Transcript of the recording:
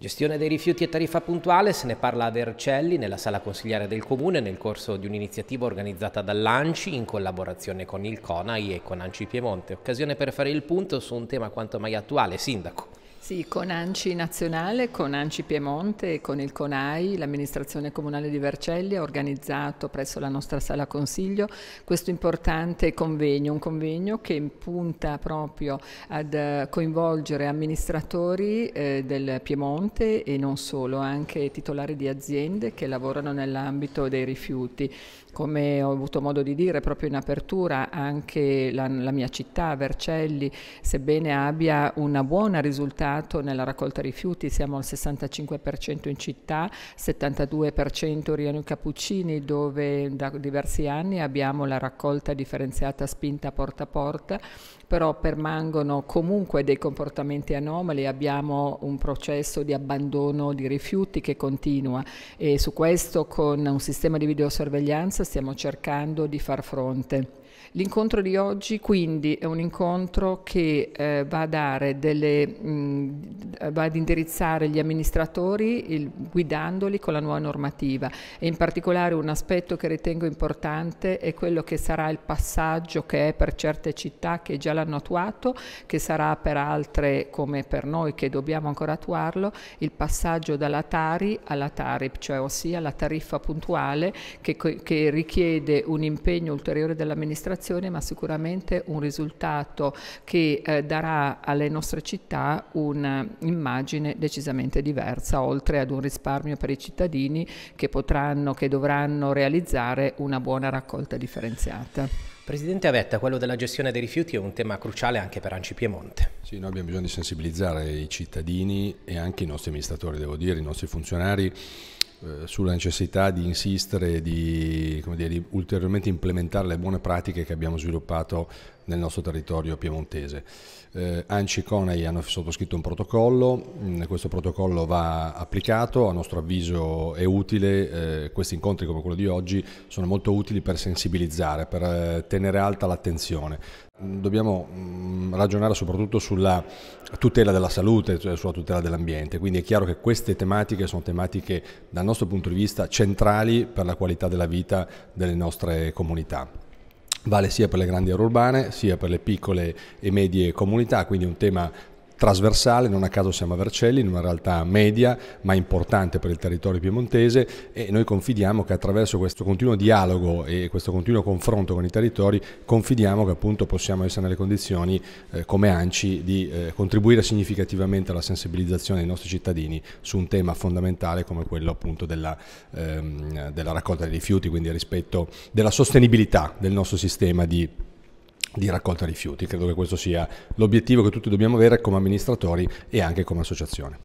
Gestione dei rifiuti e tariffa puntuale, se ne parla ad Ercelli nella sala consigliare del Comune nel corso di un'iniziativa organizzata dall'ANCI in collaborazione con il CONAI e con ANCI Piemonte. Occasione per fare il punto su un tema quanto mai attuale, Sindaco. Sì, con ANCI nazionale, con ANCI Piemonte e con il CONAI, l'amministrazione comunale di Vercelli ha organizzato presso la nostra sala consiglio questo importante convegno, un convegno che punta proprio ad eh, coinvolgere amministratori eh, del Piemonte e non solo, anche titolari di aziende che lavorano nell'ambito dei rifiuti. Come ho avuto modo di dire proprio in apertura, anche la, la mia città, Vercelli, sebbene abbia una buona risultata dato nella raccolta rifiuti, siamo al 65% in città, 72% Riano Cappuccini dove da diversi anni abbiamo la raccolta differenziata spinta porta a porta, però permangono comunque dei comportamenti anomali, abbiamo un processo di abbandono di rifiuti che continua e su questo con un sistema di videosorveglianza stiamo cercando di far fronte. L'incontro di oggi quindi è un incontro che eh, va, delle, mh, va, ad indirizzare gli amministratori il, guidandoli con la nuova normativa e in particolare un aspetto che ritengo importante è quello che sarà il passaggio che è per certe città che già l'hanno attuato, che sarà per altre come per noi che dobbiamo ancora attuarlo, il passaggio dalla Tari alla Tarip, cioè ossia la tariffa puntuale che, che richiede un impegno ulteriore dell'amministrazione amministrazione, ma sicuramente un risultato che eh, darà alle nostre città un'immagine decisamente diversa, oltre ad un risparmio per i cittadini che potranno, che dovranno realizzare una buona raccolta differenziata. Presidente Avetta, quello della gestione dei rifiuti è un tema cruciale anche per Anci Piemonte. Sì, noi abbiamo bisogno di sensibilizzare i cittadini e anche i nostri amministratori, devo dire, i nostri funzionari eh, sulla necessità di insistere e di, dire, di ulteriormente implementare le buone pratiche che abbiamo sviluppato nel nostro territorio piemontese. Eh, ANCI e CONAI hanno sottoscritto un protocollo, mm, questo protocollo va applicato, a nostro avviso è utile, eh, questi incontri come quello di oggi sono molto utili per sensibilizzare, per eh, tenere alta l'attenzione. Mm, dobbiamo mm, ragionare soprattutto sulla tutela della salute, cioè sulla tutela dell'ambiente, quindi è chiaro che queste tematiche sono tematiche dal nostro punto di vista centrali per la qualità della vita delle nostre comunità vale sia per le grandi aree urbane sia per le piccole e medie comunità, quindi un tema trasversale, non a caso siamo a Vercelli, in una realtà media ma importante per il territorio piemontese e noi confidiamo che attraverso questo continuo dialogo e questo continuo confronto con i territori confidiamo che appunto possiamo essere nelle condizioni eh, come ANCI di eh, contribuire significativamente alla sensibilizzazione dei nostri cittadini su un tema fondamentale come quello appunto della, ehm, della raccolta dei rifiuti, quindi rispetto della sostenibilità del nostro sistema di di raccolta rifiuti. Credo che questo sia l'obiettivo che tutti dobbiamo avere come amministratori e anche come associazione.